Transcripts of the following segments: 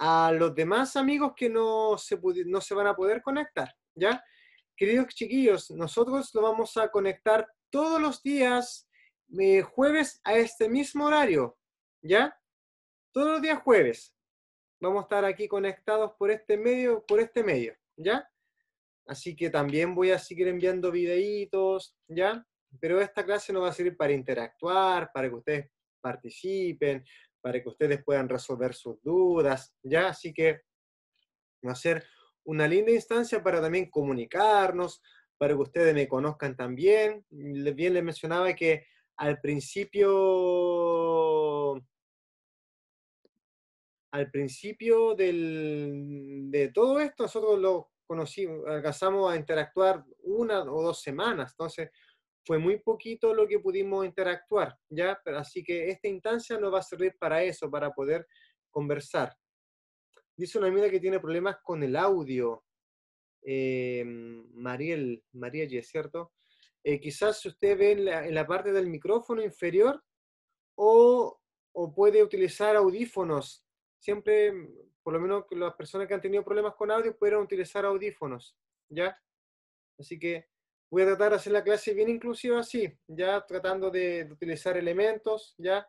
a los demás amigos que no se, no se van a poder conectar, ¿ya? Queridos chiquillos, nosotros lo vamos a conectar todos los días eh, jueves a este mismo horario, ¿ya? Todos los días jueves. Vamos a estar aquí conectados por este medio, por este medio, ¿ya? Así que también voy a seguir enviando videitos, ¿ya? Pero esta clase nos va a servir para interactuar, para que ustedes participen, para que ustedes puedan resolver sus dudas, ¿ya? Así que va a ser una linda instancia para también comunicarnos, para que ustedes me conozcan también. Bien les mencionaba que al principio, al principio del, de todo esto, nosotros lo conocimos, alcanzamos a interactuar una o dos semanas, entonces fue muy poquito lo que pudimos interactuar, ¿ya? Así que esta instancia nos va a servir para eso, para poder conversar. Dice una amiga que tiene problemas con el audio, eh, Mariel, Mariel, ¿cierto? Eh, quizás usted ve en la, parte del micrófono inferior o, o puede utilizar audífonos. Siempre, por lo menos las personas que han tenido problemas con audio pueden utilizar audífonos, ¿ya? Así que Voy a tratar de hacer la clase bien inclusiva así, ya tratando de, utilizar elementos, ya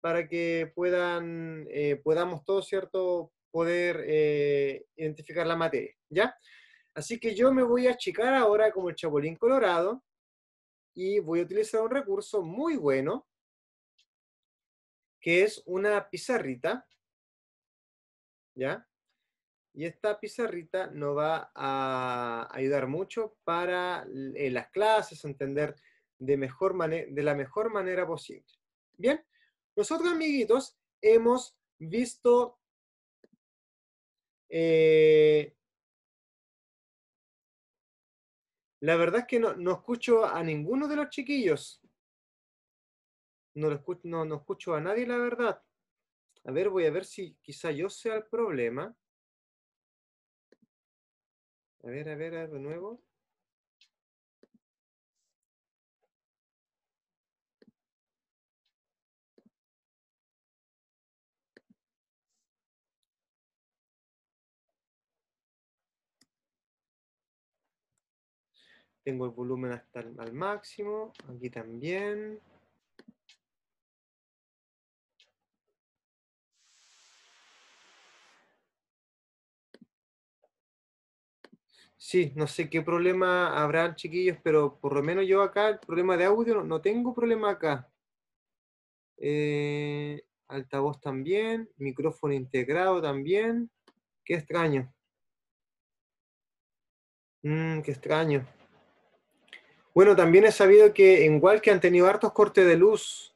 para que puedan, eh, podamos todos, ¿cierto?, poder eh, identificar la materia, ¿ya? Así que yo me voy a achicar ahora como el chabolín colorado y voy a utilizar un recurso muy bueno, que es una pizarrita, ¿ya? Y esta pizarrita nos va a ayudar mucho para eh, las clases, entender de, mejor de la mejor manera posible. Bien, nosotros amiguitos hemos visto eh, la verdad es que no, escucho a ninguno de los chiquillos. no escucho a nadie, la verdad. A ver, voy a ver si quizá yo sea el problema. A ver, a ver, a de nuevo. Tengo el volumen hasta el, al máximo. Aquí también. Sí, no sé qué problema habrá, chiquillos, pero por lo menos yo acá, el problema de audio, no, tengo problema acá. Eh, altavoz también, micrófono integrado también. Qué extraño. Mm, qué extraño. Bueno, también he sabido que en que han tenido hartos cortes de luz.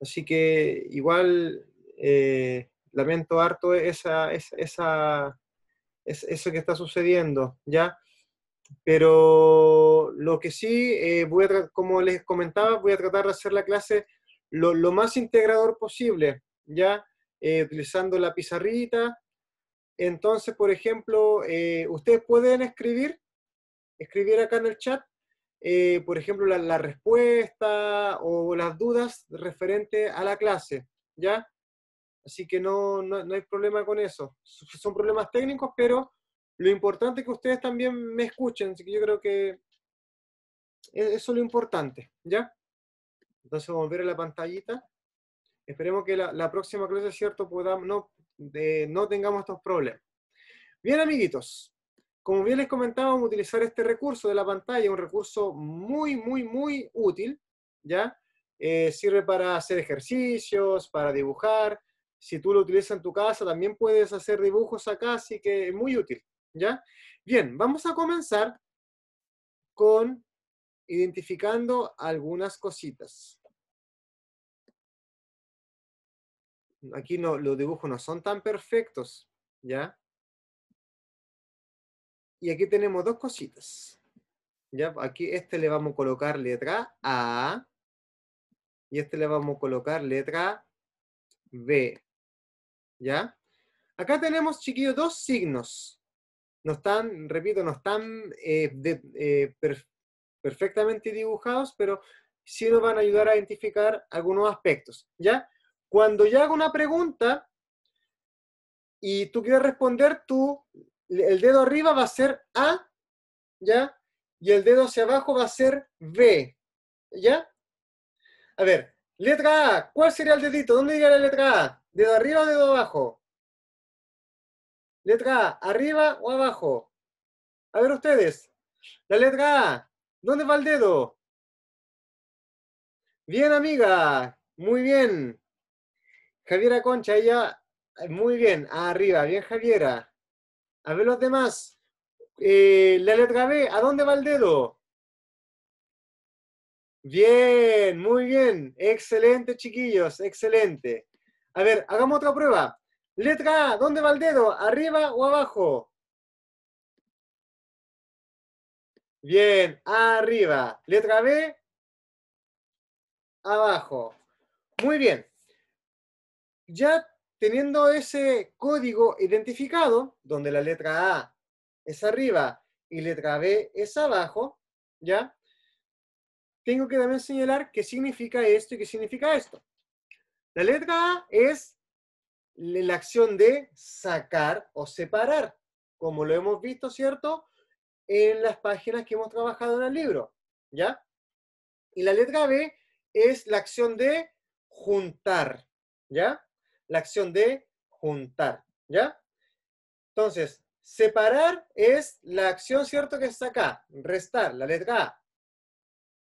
Así que igual eh, lamento harto esa, esa es eso que está sucediendo, ¿ya? Pero lo que sí, eh, voy a como les comentaba, voy a tratar de hacer la clase lo, más integrador posible, ¿ya? Eh, utilizando la pizarrita. Entonces, por ejemplo, eh, ustedes pueden escribir, escribir acá en el chat, por ejemplo, la, la respuesta o las dudas referente a la clase, ¿ya? Así que no, no, hay problema con eso. Son problemas técnicos, pero lo importante es que ustedes también me escuchen. Así que yo creo que e-, eso es lo importante, ¿ya? Entonces volver a la pantallita. Esperemos que la, la próxima clase, ¿cierto? Podamos, no, de, no tengamos estos problemas. Bien, amiguitos. Como bien les comentaba, vamos a utilizar este recurso de la pantalla, un recurso muy, muy, muy útil, ¿ya? Eh, sirve para hacer ejercicios, para dibujar, si tú lo utilizas en tu casa, también puedes hacer dibujos acá, así que es muy útil. ¿Ya? Bien, vamos a comenzar con identificando algunas cositas. Aquí no, los dibujos no son tan perfectos, ¿ya? Y aquí tenemos dos cositas. ¿Ya? Aquí este le vamos a colocar letra A y este le vamos a colocar letra B. ¿ya? Acá tenemos, chiquillos, dos signos. No están, repito, no están eh, eh, perfectamente dibujados, pero sí nos van a ayudar a identificar algunos aspectos, ¿ya? Cuando yo hago una pregunta y tú quieres responder, tú, el dedo arriba va a ser A, ¿ya? Y el dedo hacia abajo va a ser B, ¿ya? A ver, letra A, ¿cuál sería el dedito? ¿Dónde iría la letra A? ¿Dedo arriba o dedo abajo? Letra A, ¿arriba o abajo? A ver ustedes. La letra A, ¿dónde va el dedo? Bien, amiga. Muy bien. Javiera Concha, ella, eh, muy bien, ah, arriba, bien Javiera. A ver los demás. Eh, la letra B, ¿a dónde va el dedo? Bien, muy bien, excelente chiquillos, excelente. A ver, hagamos otra prueba. Letra A, ¿dónde va el dedo? ¿Arriba o abajo? Bien, arriba. Letra B, abajo. Muy bien. Ya teniendo ese código identificado, donde la letra A es arriba y letra B es abajo, ¿ya? Tengo que también señalar qué significa esto y qué significa esto. La letra A es la acción de sacar o separar, como lo hemos visto, ¿cierto? En las páginas que hemos trabajado en el libro, ¿ya? Y la letra B es la acción de juntar, ¿ya? La acción de juntar, ¿ya? Entonces, separar es la acción, ¿cierto? Que está acá, restar, la letra A.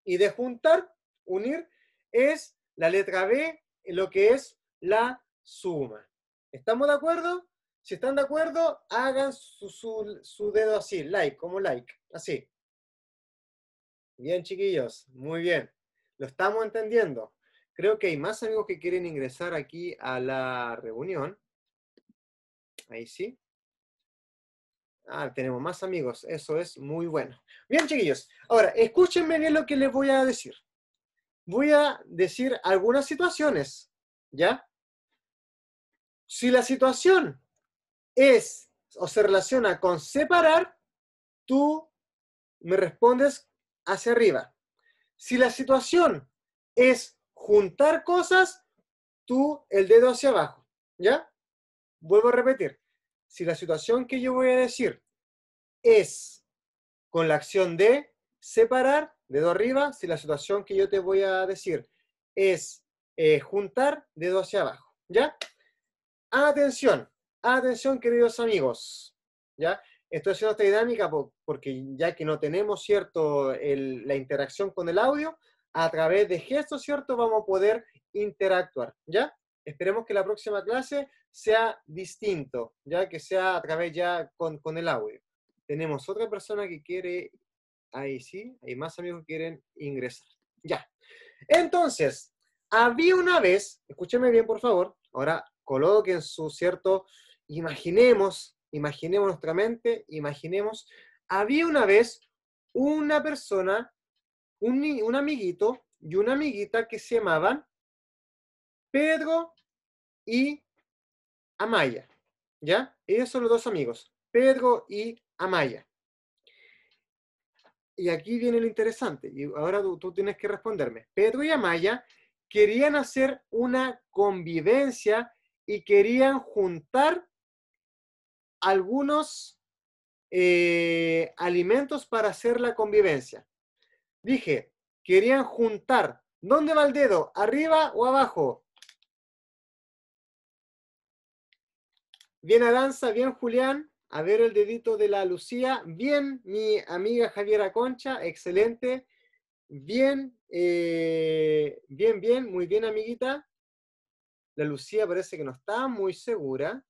Y de juntar, unir, es la letra B lo que es la suma. ¿Estamos de acuerdo? Si están de acuerdo, hagan su, dedo así, like, como like, así. Bien, chiquillos, muy bien. Lo estamos entendiendo. Creo que hay más amigos que quieren ingresar aquí a la reunión. Ahí sí. Ah, tenemos más amigos. Eso es muy bueno. Bien, chiquillos. Ahora, escúchenme bien lo que les voy a decir voy a decir algunas situaciones, ¿ya? Si la situación es o se relaciona con separar, tú me respondes hacia arriba. Si la situación es juntar cosas, tú el dedo hacia abajo, ¿ya? Vuelvo a repetir. Si la situación que yo voy a decir es con la acción de separar, dedo arriba, si la situación que yo te voy a decir es eh, juntar dedo hacia abajo, ¿ya? Atención, atención queridos amigos, ¿ya? Estoy haciendo esta dinámica porque ya que no tenemos, ¿cierto?, la interacción con el audio, a través de gestos, ¿cierto?, vamos a poder interactuar, ¿ya? Esperemos que la próxima clase sea distinto, ya que sea a través ya con, con el audio. Tenemos otra persona que quiere Ahí sí, hay más amigos que quieren ingresar. Ya. Entonces, había una vez, escúcheme bien por favor, ahora coloquen su cierto, imaginemos, imaginemos nuestra mente, imaginemos, había una vez una persona, un, un amiguito y una amiguita que se llamaban Pedro y Amaya. ¿Ya? Ellos son los dos amigos, Pedro y Amaya y aquí viene lo interesante, y ahora tú, tienes que responderme. Pedro y Amaya querían hacer una convivencia y querían juntar algunos eh, alimentos para hacer la convivencia. Dije, querían juntar. ¿Dónde va el dedo? ¿Arriba o abajo? Bien Aranza, bien Julián. A ver el dedito de la Lucía. Bien, mi amiga Javiera Concha, excelente. Bien, eh, bien, bien, muy bien, amiguita. La Lucía parece que no está muy segura.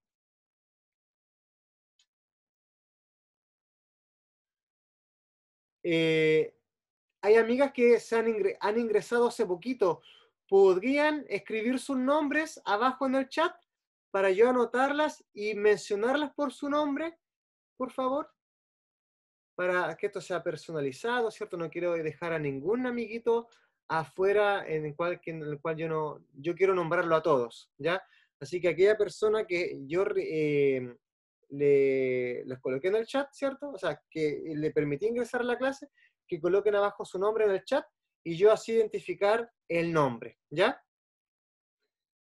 Eh, hay amigas que han, han ingresado hace poquito. ¿Podrían escribir sus nombres abajo en el chat para yo anotarlas y mencionarlas por su nombre, por favor? Para que esto sea personalizado, ¿cierto? No quiero dejar a ningún amiguito afuera en el cual, yo no, yo quiero nombrarlo a todos, ¿ya? Así que aquella persona que yo eh, le, les coloqué en el chat, ¿cierto? O sea, que le permití ingresar a la clase, que coloquen abajo su nombre en el chat y yo así identificar el nombre, ¿ya?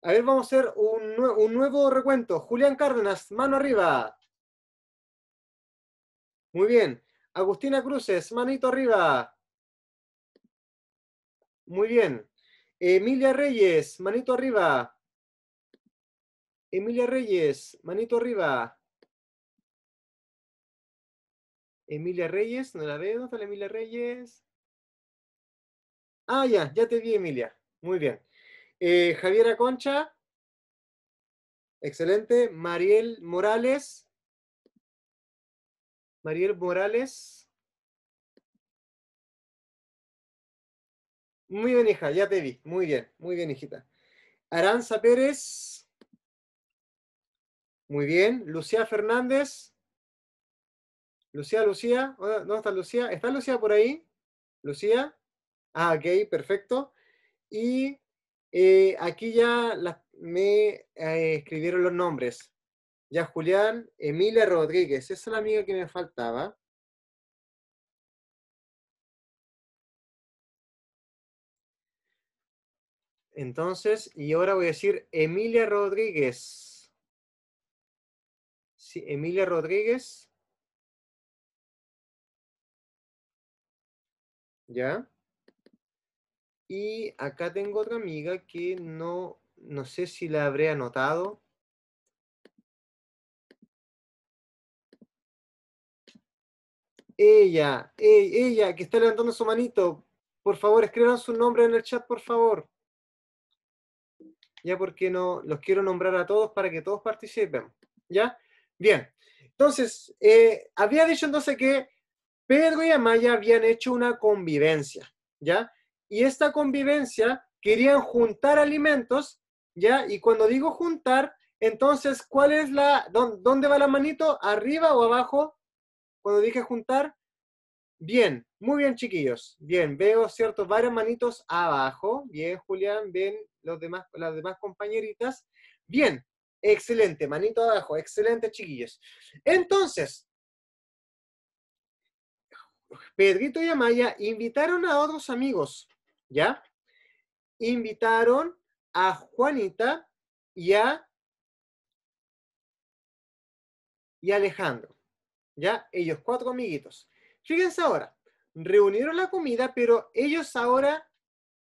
A ver, vamos a hacer un, un nuevo recuento. Julián Cárdenas, mano arriba. Muy bien. Agustina Cruces, manito arriba. Muy bien. Emilia Reyes, manito arriba. Emilia Reyes, manito arriba. Emilia Reyes, no la veo, ¿dónde está Emilia Reyes? Ah, ya, ya te vi, Emilia. Muy bien. Eh, Javiera Concha. Excelente. Mariel Morales. Mariel Morales. Muy bien, hija, ya te vi. Muy bien, muy bien, hijita. Aranza Pérez. Muy bien. Lucía Fernández. Lucía, Lucía. ¿Dónde está Lucía? ¿Está Lucía por ahí? Lucía. Ah, ok, perfecto. Y eh, aquí ya me eh, escribieron los nombres. Ya Julián, Emilia Rodríguez, esa es la amiga que me faltaba. Entonces, y ahora voy a decir Emilia Rodríguez. Sí, Emilia Rodríguez. ¿Ya? Y acá tengo otra amiga que no, no sé si la habré anotado. Ella, e-, ella, que está levantando su manito. Por favor, escriban su nombre en el chat, por favor. Ya porque no los quiero nombrar a todos para que todos participen. ¿Ya? Bien. Entonces, eh, había dicho entonces que Pedro y Amaya habían hecho una convivencia. ¿Ya? y esta convivencia querían juntar alimentos, ¿ya? Y cuando digo juntar, entonces, ¿cuál es la, dónde va la manito? ¿Arriba o abajo? Cuando dije juntar. Bien, muy bien chiquillos. Bien, veo, ¿cierto? varios manitos abajo. Bien, Julián, ven los demás, las demás compañeritas. Bien, excelente, manito abajo, excelente chiquillos. Entonces, Pedrito y Amaya invitaron a otros amigos ¿ya? Invitaron a Juanita y a, y Alejandro, ¿ya? Ellos cuatro amiguitos. Fíjense ahora, reunieron la comida, pero ellos ahora,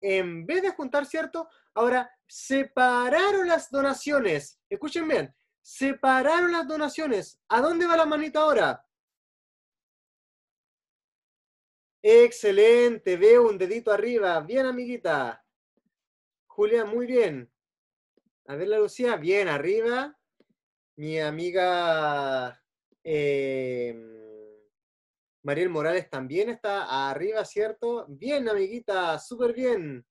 en vez de juntar, ¿cierto? Ahora separaron las donaciones. Escuchen bien, separaron las donaciones. ¿A dónde va la manita ahora? Excelente, veo un dedito arriba. Bien, amiguita. Julia, muy bien. A ver, la Lucía, bien, arriba. Mi amiga eh, Mariel Morales también está arriba, ¿cierto? Bien, amiguita, súper bien.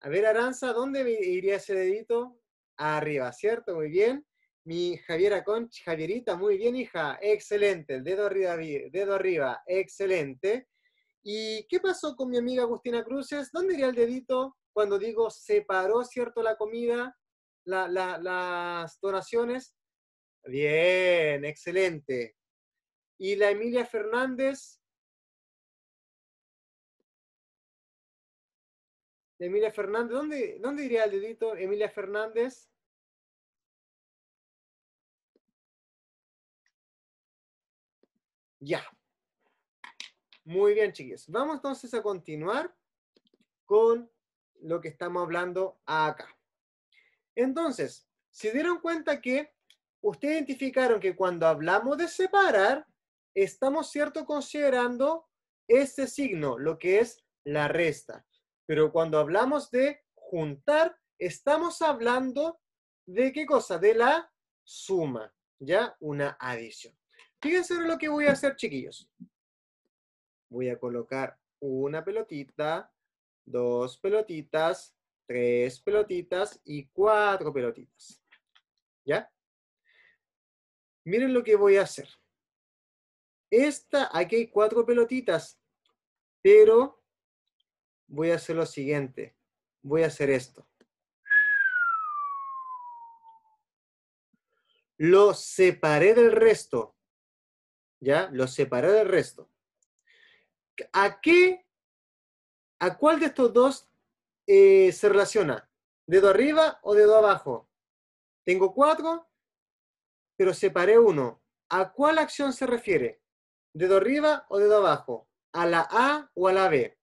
A ver, Aranza, ¿dónde iría ese dedito? Arriba, ¿cierto? Muy bien. Mi Javiera Conch, Javierita, muy bien, hija, excelente. El dedo arriba, dedo arriba, excelente. ¿Y qué pasó con mi amiga Agustina Cruces? ¿Dónde iría el dedito cuando digo separó, cierto, la comida, las donaciones? Bien, excelente. ¿Y la Emilia Fernández? Emilia Fernández, ¿dónde, dónde iría el dedito? Emilia Fernández. Ya. Muy bien, chiquillos. Vamos entonces a continuar con lo que estamos hablando acá. Entonces, se dieron cuenta que ustedes identificaron que cuando hablamos de separar, estamos, ¿cierto?, considerando este signo, lo que es la resta. Pero cuando hablamos de juntar, estamos hablando de qué cosa? De la suma, ¿ya? Una adición. Fíjense lo que voy a hacer, chiquillos. Voy a colocar una pelotita, dos pelotitas, tres pelotitas y cuatro pelotitas. ¿Ya? Miren lo que voy a hacer. Esta, aquí hay cuatro pelotitas, pero voy a hacer lo siguiente. Voy a hacer esto. Lo separé del resto. ¿ya? Los separé del resto. ¿A qué, a cuál de estos dos eh, se relaciona? ¿Dedo arriba o dedo abajo? Tengo cuatro, pero separé uno. ¿A cuál acción se refiere? ¿Dedo arriba o dedo abajo? ¿A la A o a la B?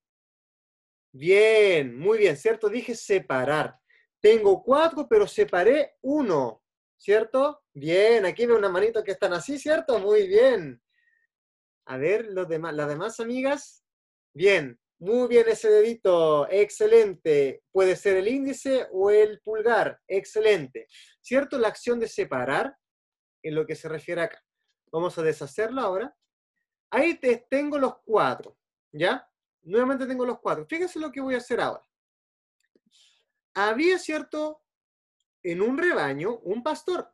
Bien, muy bien, ¿cierto? Dije separar. Tengo cuatro, pero separé uno, ¿cierto? Bien, aquí veo una manito que están así, ¿cierto? Muy bien. A ver, los demás, las demás amigas. Bien, muy bien ese dedito, excelente. Puede ser el índice o el pulgar, excelente. ¿Cierto? La acción de separar, en lo que se refiere acá. Vamos a deshacerlo ahora. Ahí te, tengo los cuatro, ¿ya? Nuevamente tengo los cuatro. Fíjense lo que voy a hacer ahora. Había, ¿cierto? En un rebaño, un pastor.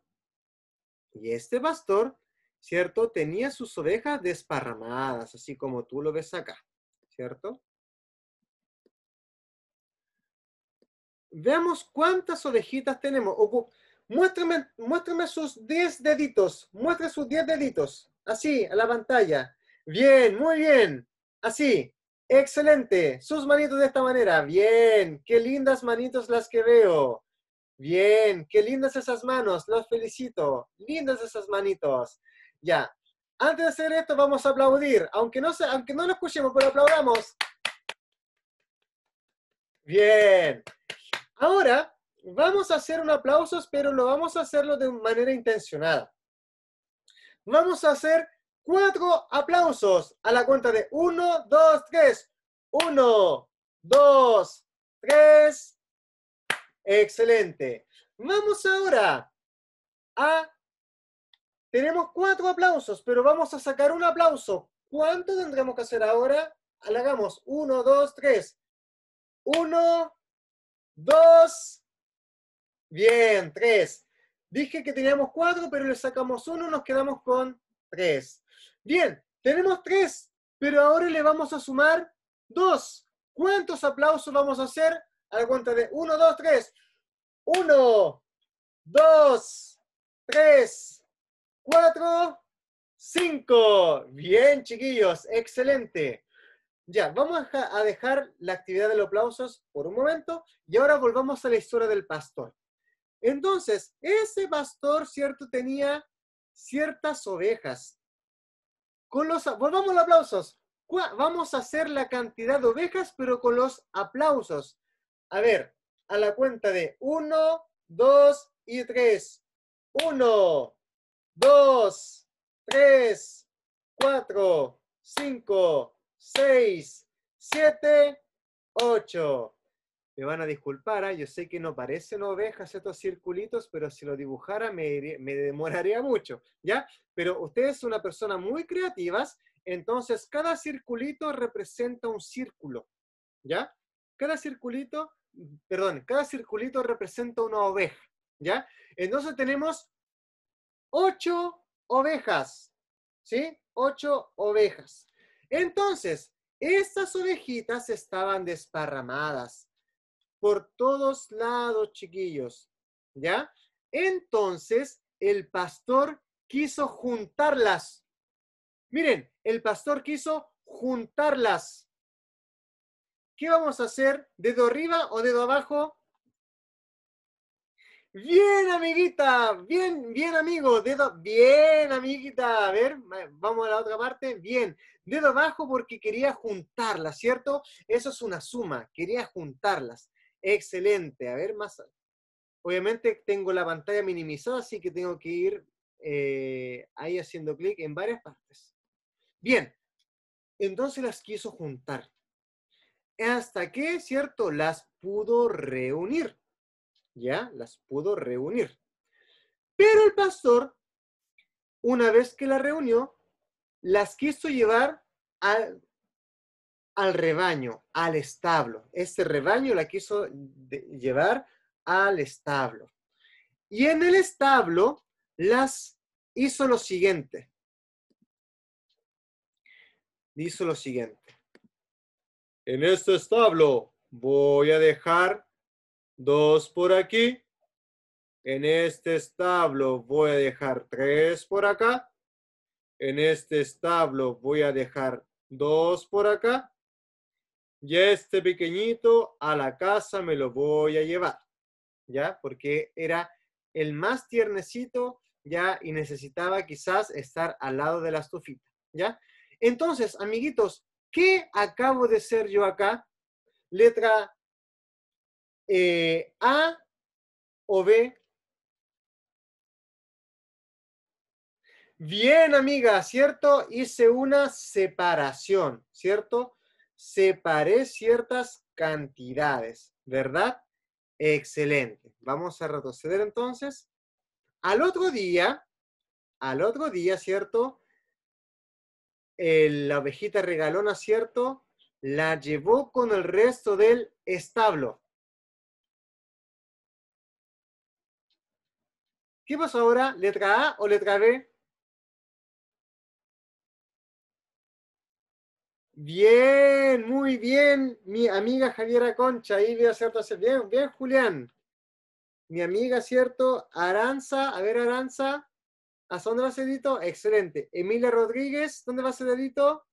Y este pastor ¿cierto? Tenía sus ovejas desparramadas, así como tú lo ves acá, ¿cierto? Veamos cuántas ovejitas tenemos. muéstrame, sus 10 deditos, Muéstrame sus 10 deditos, así, a la pantalla. Bien, muy bien, así, excelente. Sus manitos de esta manera, bien, qué lindas manitos las que veo. Bien, qué lindas esas manos, los felicito. Lindas esas manitos. Ya. Antes de hacer esto, vamos a aplaudir. Aunque no, aunque no lo escuchemos, pero aplaudamos. Bien. Ahora vamos a hacer un aplauso, pero lo vamos a hacerlo de manera intencionada. Vamos a hacer cuatro aplausos a la cuenta de uno, dos, tres. Uno, dos, tres. Excelente. Vamos ahora a tenemos cuatro aplausos, pero vamos a sacar un aplauso. ¿Cuánto tendremos que hacer ahora? Hagamos uno, dos, tres. Uno, dos, bien, tres. Dije que teníamos cuatro, pero le sacamos uno, nos quedamos con tres. Bien, tenemos tres, pero ahora le vamos a sumar dos. ¿Cuántos aplausos vamos a hacer? A la cuenta de uno, dos, tres. Uno, dos, tres cuatro, cinco. Bien, chiquillos, excelente. Ya, vamos a dejar la actividad de los aplausos por un momento y ahora volvamos a la historia del pastor. Entonces, ese pastor, ¿cierto? Tenía ciertas ovejas. Con los, volvamos a los aplausos. Vamos a hacer la cantidad de ovejas, pero con los aplausos. A ver, a la cuenta de uno, dos y tres. Uno, Dos, tres, cuatro, cinco, seis, siete, ocho. Me van a disculpar, ¿ah? yo sé que no parecen ovejas estos circulitos, pero si lo dibujara me, demoraría mucho, ¿ya? Pero ustedes son una persona muy creativas, entonces cada circulito representa un círculo, ¿ya? Cada circulito, perdón, cada circulito representa una oveja, ¿ya? Entonces tenemos ocho ovejas, ¿sí? Ocho ovejas. Entonces, estas ovejitas estaban desparramadas por todos lados, chiquillos, ¿ya? Entonces, el pastor quiso juntarlas. Miren, el pastor quiso juntarlas. ¿Qué vamos a hacer? ¿Dedo arriba o dedo abajo? Bien, amiguita, bien, bien, amigo, dedo, bien, amiguita, a ver, vamos a la otra parte, bien, dedo abajo porque quería juntarlas, ¿cierto? Eso es una suma, quería juntarlas, excelente, a ver, más, obviamente tengo la pantalla minimizada, así que tengo que ir eh, ahí haciendo clic en varias partes. Bien, entonces las quiso juntar, hasta que, ¿cierto? Las pudo reunir ya las pudo reunir. Pero el pastor, una vez que las reunió, las quiso llevar al, rebaño, al establo. Este rebaño la quiso llevar al establo. Y en el establo las hizo lo siguiente. Hizo lo siguiente. En este establo voy a dejar dos por aquí. En este establo voy a dejar tres por acá. En este establo voy a dejar dos por acá. Y este pequeñito a la casa me lo voy a llevar. ¿Ya? Porque era el más tiernecito ya y necesitaba quizás estar al lado de la estufita. ¿Ya? Entonces, amiguitos, ¿qué acabo de ser yo acá? Letra eh, a o B. Bien, amiga, ¿cierto? Hice una separación, ¿cierto? Separé ciertas cantidades, ¿verdad? Excelente. Vamos a retroceder entonces. Al otro día, al otro día, ¿cierto? la ovejita regalona, ¿cierto? La llevó con el resto del establo. ¿Qué pasó ahora? ¿Letra A o letra B? Bien, muy bien, mi amiga Javiera Concha, ahí veo, ¿cierto? Bien, bien, Julián. Mi amiga, ¿cierto? Aranza, a ver, Aranza, ¿a dónde va ese dedito? Excelente. Emilia Rodríguez, ¿dónde va ese dedito?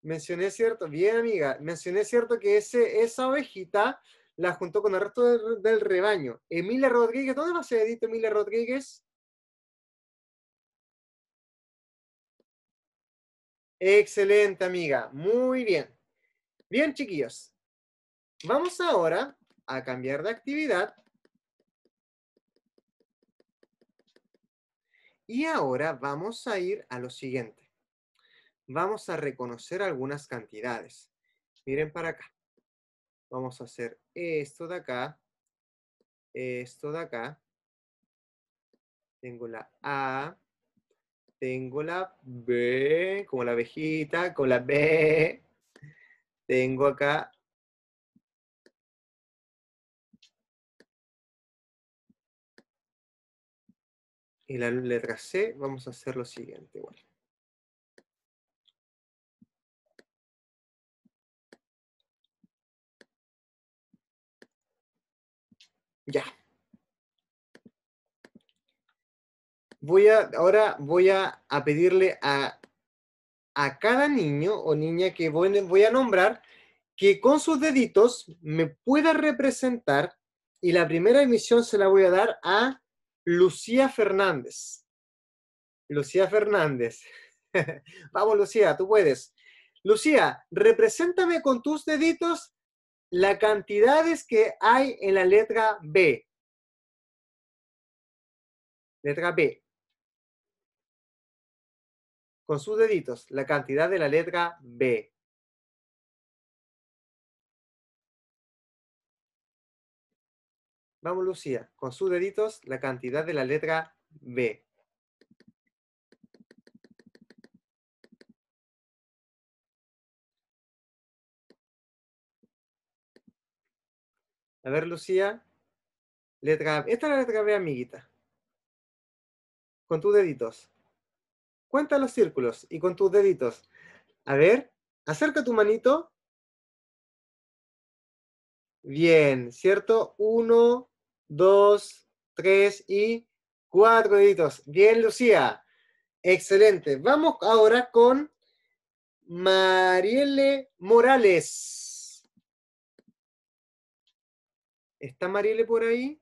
Mencioné, ¿cierto? Bien, amiga, mencioné, ¿cierto? Que ese, esa ovejita la juntó con el resto del, rebaño. Emilia Rodríguez, ¿dónde va a ser Edith Emilia Rodríguez? Excelente, amiga. Muy bien. Bien, chiquillos. Vamos ahora a cambiar de actividad. Y ahora vamos a ir a lo siguiente. Vamos a reconocer algunas cantidades. Miren para acá. Vamos a hacer esto de acá, esto de acá. Tengo la A, tengo la B, como la abejita, con la B. Tengo acá y la letra C, vamos a hacer lo siguiente. Bueno. Ya. Voy a, ahora voy a, pedirle a, cada niño o niña que voy, voy a nombrar que con sus deditos me pueda representar y la primera emisión se la voy a dar a Lucía Fernández. Lucía Fernández. Vamos, Lucía, tú puedes. Lucía, represéntame con tus deditos la cantidad es que hay en la letra B. Letra B. Con sus deditos, la cantidad de la letra B. Vamos, Lucía, con sus deditos, la cantidad de la letra B. A ver, Lucía. Letra Esta es la letra B, amiguita. Con tus deditos. Cuenta los círculos y con tus deditos. A ver, acerca tu manito. Bien, ¿cierto? Uno, dos, tres y cuatro deditos. Bien, Lucía. Excelente. Vamos ahora con Marielle Morales. ¿Está Marielle por ahí?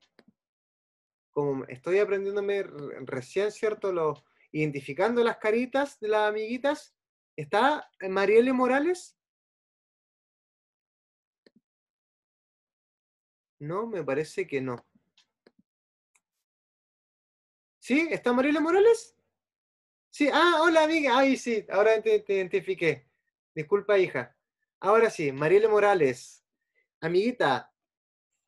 Como estoy aprendiéndome recién, ¿cierto? identificando las caritas de las amiguitas. ¿Está Marielle Morales? No, me parece que no. ¿Sí? ¿Está Marielle Morales? Sí, ah, hola amiga. Ay, sí, ahora te, identifiqué. Disculpa, hija. Ahora sí, Marielle Morales. Amiguita,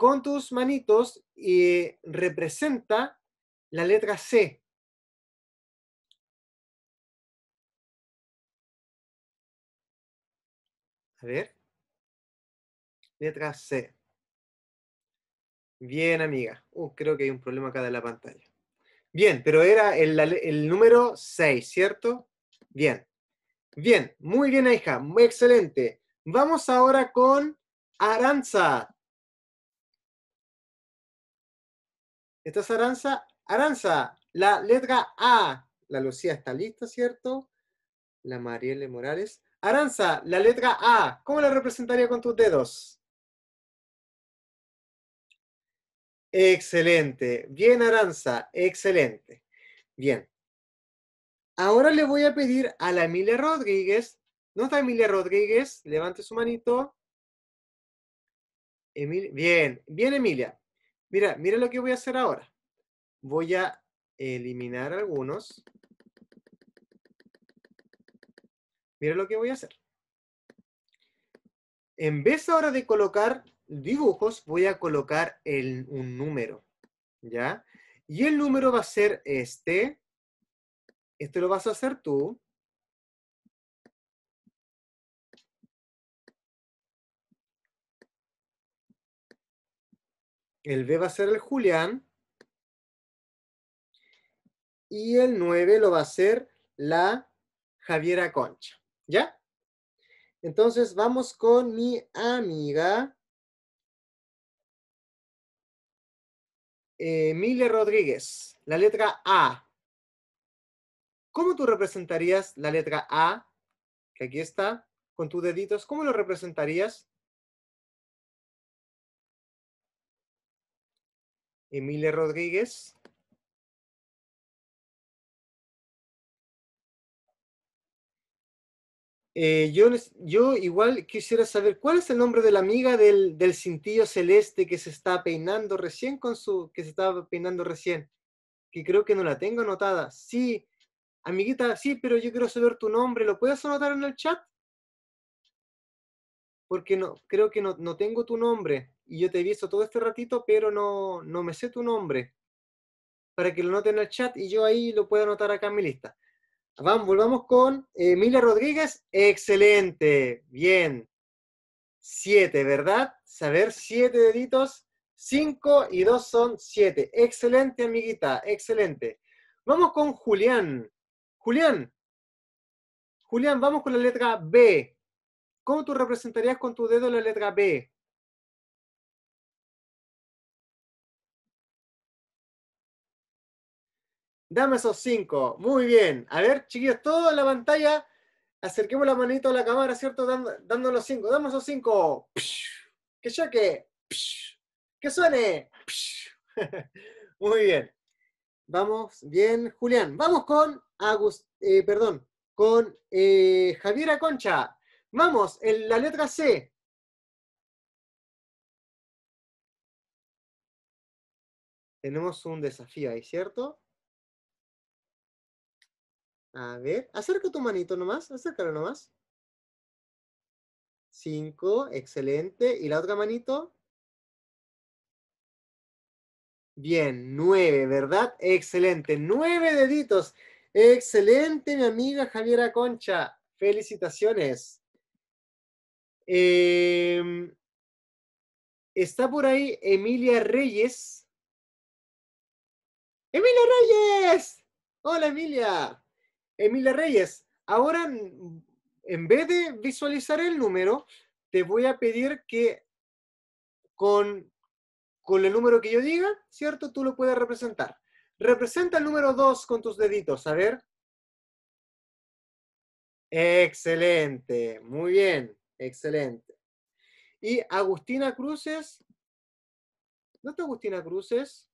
con tus manitos y representa la letra C. A ver. Letra C. Bien, amiga. Uh, creo que hay un problema acá de la pantalla. Bien, pero era el, el número 6, ¿cierto? Bien. Bien, muy bien, hija. Muy excelente. Vamos ahora con Aranza. ¿Estás Aranza? Aranza, la letra A. La Lucía está lista, ¿cierto? La Marielle Morales. Aranza, la letra A. ¿Cómo la representaría con tus dedos? Excelente. Bien, Aranza. Excelente. Bien. Ahora le voy a pedir a la Emilia Rodríguez. ¿No está Emilia Rodríguez? Levante su manito. bien, bien Emilia. Mira, mira lo que voy a hacer ahora. Voy a eliminar algunos. Mira lo que voy a hacer. En vez ahora de colocar dibujos, voy a colocar un número. ¿Ya? Y el número va a ser este. Este lo vas a hacer tú. El B va a ser el Julián. Y el 9 lo va a ser la Javiera Concha. ¿Ya? Entonces vamos con mi amiga Emilia Rodríguez. La letra A. ¿Cómo tú representarías la letra A? Que aquí está, con tus deditos. ¿Cómo lo representarías? Emilia Rodríguez. Eh, yo, igual quisiera saber cuál es el nombre de la amiga del, cintillo celeste que se está peinando recién con su, que se estaba peinando recién, que creo que no la tengo anotada. Sí, amiguita, sí, pero yo quiero saber tu nombre, ¿lo puedes anotar en el chat? Porque no, creo que no, no tengo tu nombre y yo te he visto todo este ratito, pero no, me sé tu nombre, para que lo noten en el chat y yo ahí lo pueda anotar acá en mi lista. Vamos, volvamos con eh, Emilia Rodríguez. Excelente, bien. Siete, ¿verdad? Saber siete deditos. Cinco y dos son siete. Excelente, amiguita, excelente. Vamos con Julián. Julián, Julián, vamos con la letra B. ¿Cómo tú representarías con tu dedo la letra B? Dame esos cinco. Muy bien. A ver, chiquillos, todo en la pantalla. Acerquemos la manito a la cámara, ¿cierto? Dando, los cinco. Dame esos cinco. Que choque. Que suene. Muy bien. Vamos bien, Julián. Vamos con Agus... Eh, perdón, con eh, Javiera Concha. Vamos, en la letra C. Tenemos un desafío ahí, ¿cierto? A ver, acerca tu manito nomás, acércalo nomás. Cinco, excelente. ¿Y la otra manito? Bien, nueve, ¿verdad? Excelente, nueve deditos. Excelente, mi amiga Javiera Concha. Felicitaciones. Em, está por ahí Emilia Reyes. ¡Emilia Reyes! Hola, Emilia. Emilia Reyes, ahora en vez de visualizar el número, te voy a pedir que con, con el número que yo diga, ¿cierto? Tú lo puedes representar. Representa el número 2 con tus deditos, a ver. Excelente, muy bien, excelente. Y Agustina Cruces, ¿no está Agustina Cruces?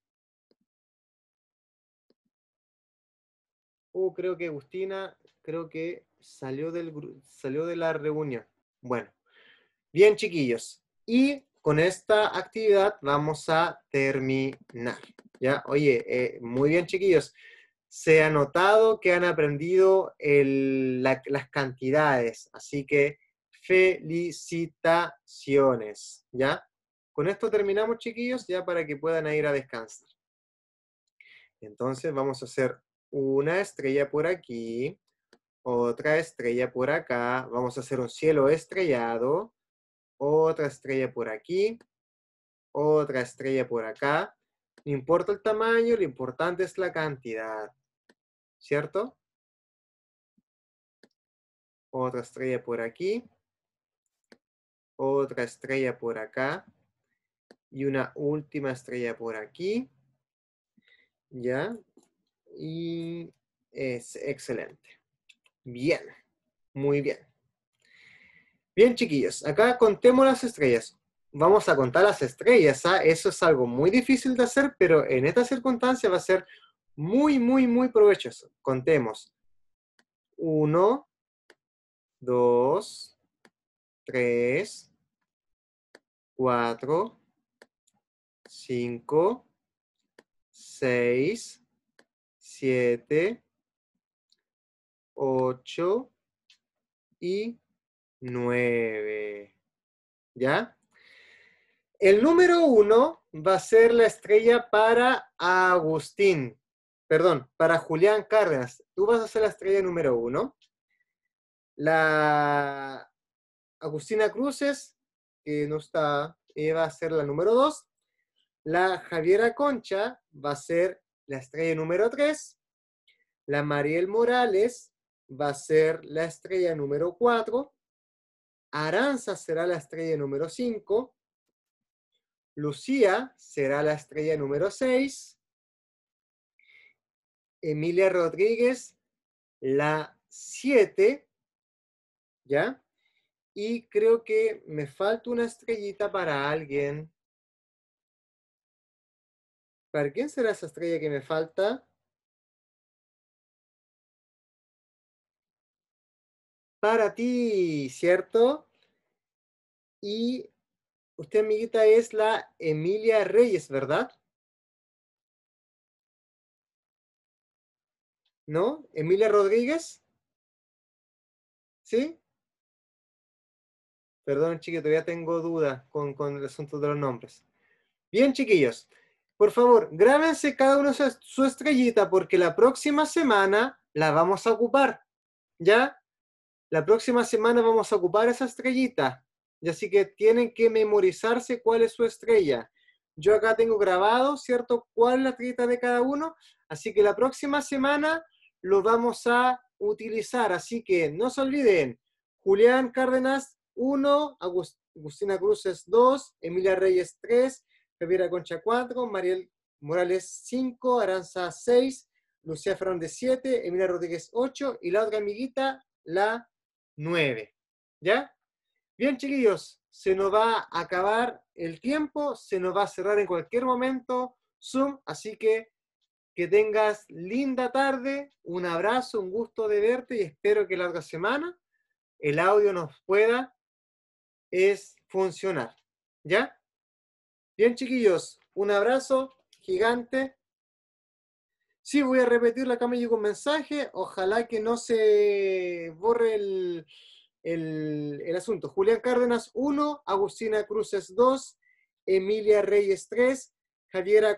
Uh, creo que Agustina, creo que salió, del, salió de la reunión. Bueno, bien chiquillos. Y con esta actividad vamos a terminar. ¿ya? Oye, eh, muy bien chiquillos. Se ha notado que han aprendido las cantidades, así que felicitaciones. ¿ya? Con esto terminamos chiquillos ya para que puedan ir a descansar. Entonces vamos a hacer una estrella por aquí, otra estrella por acá. Vamos a hacer un cielo estrellado, otra estrella por aquí, otra estrella por acá. No importa el tamaño, lo importante es la cantidad. ¿Cierto? Otra estrella por aquí. Otra estrella por acá. Y una última estrella por aquí. ¿Ya? Y es excelente. Bien, muy bien. Bien, chiquillos, acá contemos las estrellas. Vamos a contar las estrellas. ¿ah? Eso es algo muy difícil de hacer, pero en esta circunstancia va a ser muy, muy, muy provechoso. Contemos. Uno, dos, tres, cuatro, cinco, seis, 7, 8 y 9. ¿Ya? El número uno va a ser la estrella para Agustín, perdón, para Julián Cárdenas. Tú vas a ser la estrella número uno. La Agustina Cruces, que no está, va a ser la número 2. La Javiera Concha va a ser la estrella número 3. La Mariel Morales va a ser la estrella número 4. Aranza será la estrella número 5. Lucía será la estrella número 6. Emilia Rodríguez, la 7. ¿Ya? Y creo que me falta una estrellita para alguien. ¿Para quién será esa estrella que me falta? Para ti, ¿cierto? Y usted, amiguita, es la Emilia Reyes, ¿verdad? ¿No? ¿Emilia Rodríguez? ¿Sí? Perdón, chiquito, todavía tengo duda con, con el asunto de los nombres. Bien, chiquillos. Por favor, grábense cada uno su, estrellita porque la próxima semana la vamos a ocupar. ¿Ya? La próxima semana vamos a ocupar esa estrellita. Y así que tienen que memorizarse cuál es su estrella. Yo acá tengo grabado, ¿cierto? ¿Cuál es la estrellita de cada uno? Así que la próxima semana lo vamos a utilizar. Así que no se olviden, Julián Cárdenas 1, Agustina Cruces 2, Emilia Reyes 3, Javiera Concha 4, Mariel Morales 5, Aranza 6, Lucía Fernández 7, Emilia Rodríguez 8 y la otra amiguita, la 9. ¿Ya? Bien, chiquillos, se nos va a acabar el tiempo, se nos va a cerrar en cualquier momento Zoom, así que que tengas linda tarde, un abrazo, un gusto de verte y espero que la otra semana el audio nos pueda es funcionar. ¿Ya? Bien, chiquillos, un abrazo gigante. Sí, voy a repetir la cámara llegó un mensaje. Ojalá que no se borre el, asunto. Julián Cárdenas 1, Agustina Cruces 2, Emilia Reyes 3, Javiera